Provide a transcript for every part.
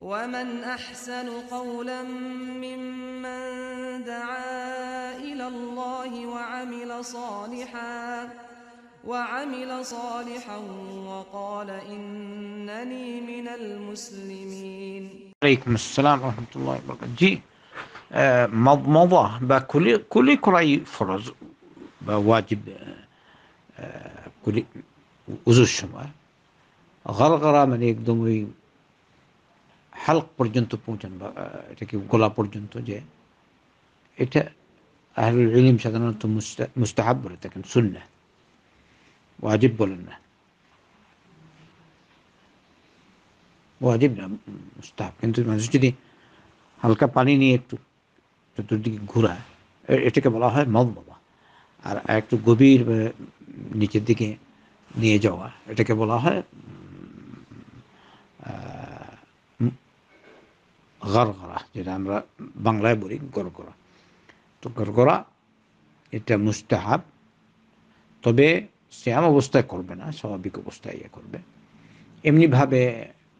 ومن أحسن قولا ممن دعا إلى الله وعمل صالحا وعمل صالحا وقال إنني من المسلمين عليكم السلام ورحمة الله وبركاته جي آه، مضمضة بكل كل كراي فرز بواجب واجب آه، آه، كل وزوج شما غرغرة من يقدموا Hulk পর্যন্ত পৌঁছান বা এটাকে গোলা পর্যন্ত যে এটা আহলুল ইলিম সাধারণত মুস্তাহাব বলে থাকেন সুন্না ওয়াজিব বলেন না ওয়াজিব না মুস্তাহাব কিন্তু মানুষ যদি হালকা পানি নিয়ে একটু চতুর্দিকে ঘোরায় এটাকে বলা হয় মম বলা আর একটু গভীর নিচের দিকে নিয়ে যাওয়া এটাকে বলা হয় গড়গড়া যেটা আমরা বাংলায় বলি গড়গড়া তো গড়গড়া এটা মুস্তাহাব তবে শ্যাম অবস্থায় করবে না স্বাভাবিক অবস্থায় ইয়ে করবে এমনিভাবে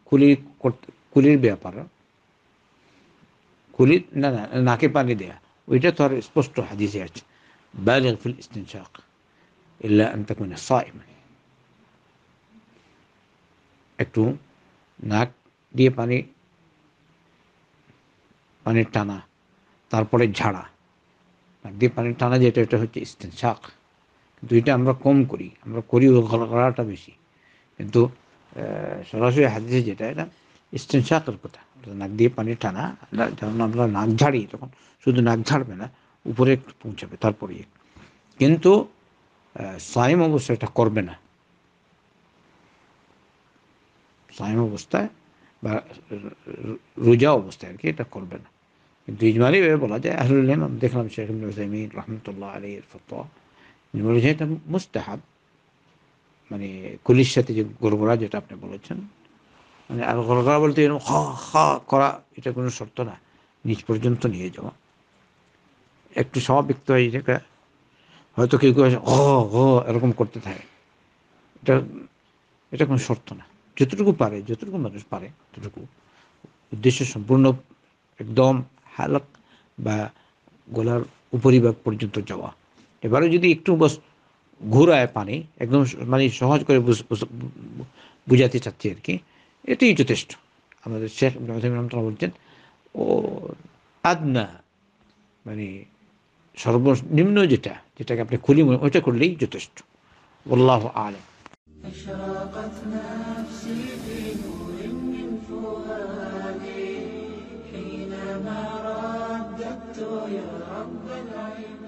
কুলি কুলির ব্যাপার কুলি না না নাকে পানি দেয়া ওইটা তো আর স্পষ্ট হাদিসে আছে بالغ في الاستنشاق إلا أن تكون صائما একটু নাক দিয়ে পানি পানির টানা তারপরে ঝাড়া আর দিয়ে পানির টানা যেটা এটা হচ্ছে শাক দুইটা আমরা কম করি আমরা করি করাটা বেশি কিন্তু সরাসরি হাতে যেটা এটা শাকের কথা নাক দিয়ে পানি টানা যখন আমরা নাক ঝাড়ি তখন শুধু নাক ঝাড়বে না উপরে একটু পৌঁছাবে তারপরে কিন্তু সাইম অবস্থা এটা করবে না সাইম অবস্থায় বা রোজা অবস্থায় আর কি এটা করবে না কিন্তু ইজমালিভাবে বলা যায় আহরুল ইমাম দেখলাম শেখ ইবনুসাইমিন রহমতুল্লাহ আলী ফতোয়া তিনি এটা মুস্তাহাব মানে কুলির সাথে যে গোরগোড়া যেটা আপনি বলেছেন মানে আর গোরগোড়া বলতে এরকম খ খ করা এটা কোনো শর্ত না নিজ পর্যন্ত নিয়ে যাওয়া একটু সমাবিক্ত হয়ে যেটা হয়তো কেউ কেউ হ ঘ এরকম করতে থাকে এটা এটা কোনো শর্ত না যতটুকু পারে যতটুকু মানুষ পারে ততটুকু উদ্দেশ্য সম্পূর্ণ একদম হালক বা গলার উপরিভাগ পর্যন্ত যাওয়া এবারে যদি একটু বস ঘোরায় পানি একদম মানে সহজ করে বুঝাতে চাচ্ছি আর কি এটাই যথেষ্ট আমাদের শেখ রহমতুল্লাহ বলছেন ও আদনা মানে সর্বনিম্ন যেটা যেটাকে আপনি খুলি ওইটা করলেই যথেষ্ট والله أعلم أشرقت نفسي بنور من فؤادي حين رب العالمين